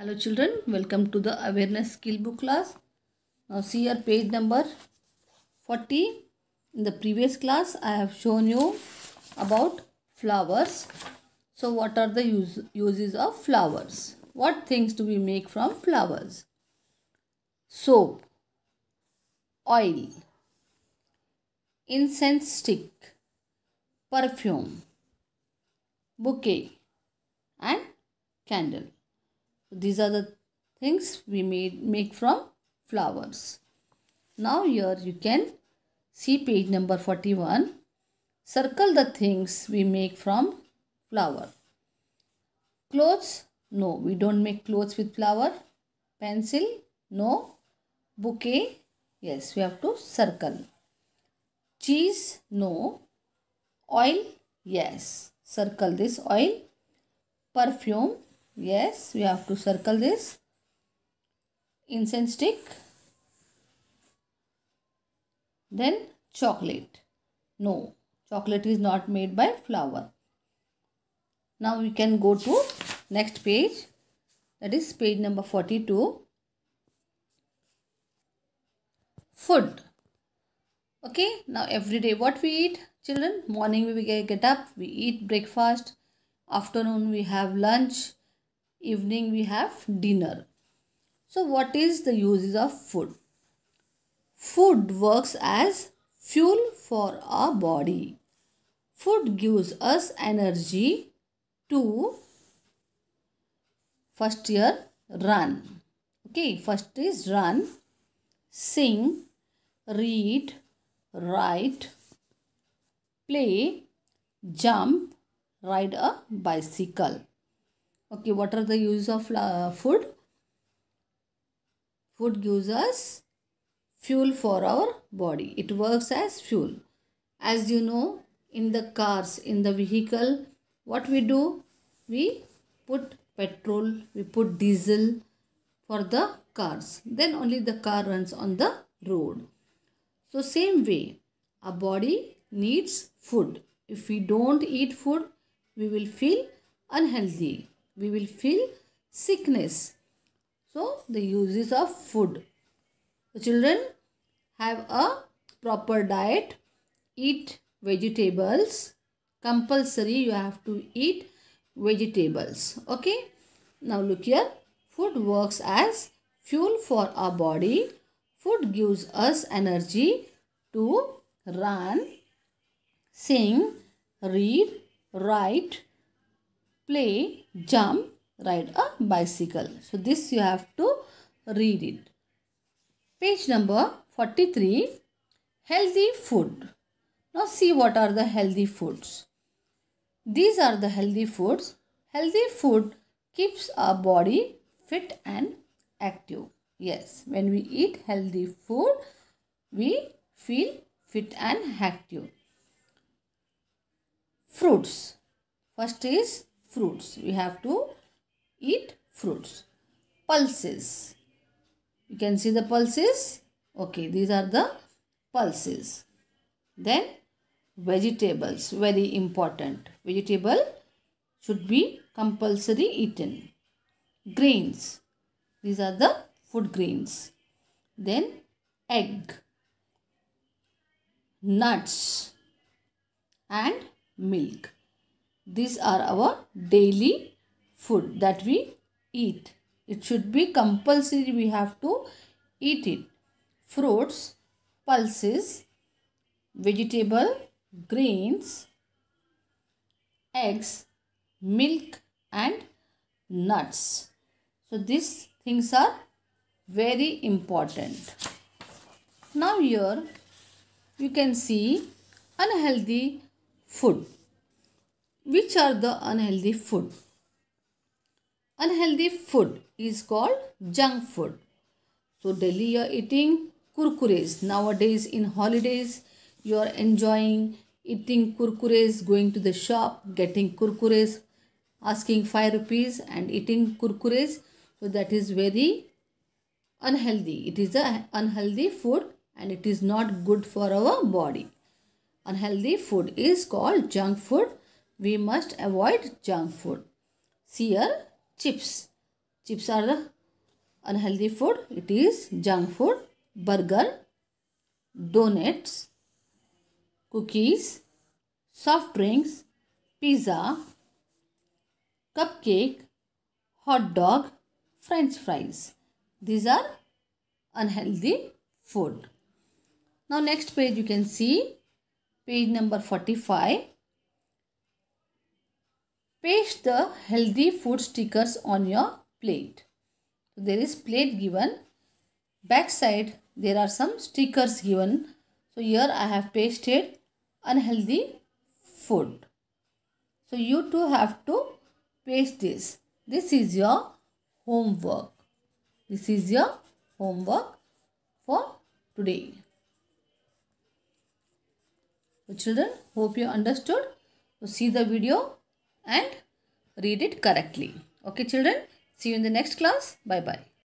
Hello children, welcome to the awareness skill book class. Now see your page number 40. In the previous class I have shown you about flowers. So what are the use, uses of flowers? What things do we make from flowers? Soap, oil, incense stick, perfume, bouquet and candle these are the things we made make from flowers. Now here you can see page number 41. Circle the things we make from flower. Clothes? No, we don't make clothes with flower. Pencil? No. Bouquet? Yes, we have to circle. Cheese? No. Oil? Yes. Circle this oil. Perfume? yes we have to circle this incense stick then chocolate no chocolate is not made by flour now we can go to next page that is page number 42 food okay now every day what we eat children morning we get up we eat breakfast afternoon we have lunch evening we have dinner. So what is the uses of food? Food works as fuel for our body. Food gives us energy to first year run. Okay, first is run, sing, read, write, play, jump, ride a bicycle okay what are the use of uh, food food gives us fuel for our body it works as fuel as you know in the cars in the vehicle what we do we put petrol we put diesel for the cars then only the car runs on the road so same way our body needs food if we don't eat food we will feel unhealthy we will feel sickness. So, the uses of food. The children have a proper diet, eat vegetables. Compulsory, you have to eat vegetables. Okay. Now, look here. Food works as fuel for our body. Food gives us energy to run, sing, read, write, play, jump, ride a bicycle. So this you have to read it. Page number 43 Healthy food. Now see what are the healthy foods. These are the healthy foods. Healthy food keeps our body fit and active. Yes, when we eat healthy food, we feel fit and active. Fruits. First is fruits. We have to eat fruits. Pulses. You can see the pulses. Okay, these are the pulses. Then vegetables, very important. Vegetable should be compulsory eaten. Grains. These are the food grains. Then egg. Nuts and milk. These are our daily food that we eat. It should be compulsory we have to eat it. Fruits, pulses, vegetable, grains, eggs, milk and nuts. So these things are very important. Now here you can see unhealthy food. Which are the unhealthy food? Unhealthy food is called junk food. So daily you are eating kurkures. Nowadays in holidays you are enjoying eating kurkures, going to the shop, getting kurkures, asking 5 rupees and eating kurkures. So that is very unhealthy. It is a unhealthy food and it is not good for our body. Unhealthy food is called junk food we must avoid junk food. See here, chips. Chips are the unhealthy food. It is junk food. Burger, donuts, cookies, soft drinks, pizza, cupcake, hot dog, french fries. These are unhealthy food. Now next page you can see page number 45. Paste the healthy food stickers on your plate. There is plate given. Backside there are some stickers given. So here I have pasted unhealthy food. So you too have to paste this. This is your homework. This is your homework for today. So children, hope you understood. So see the video and read it correctly. Okay, children? See you in the next class. Bye bye.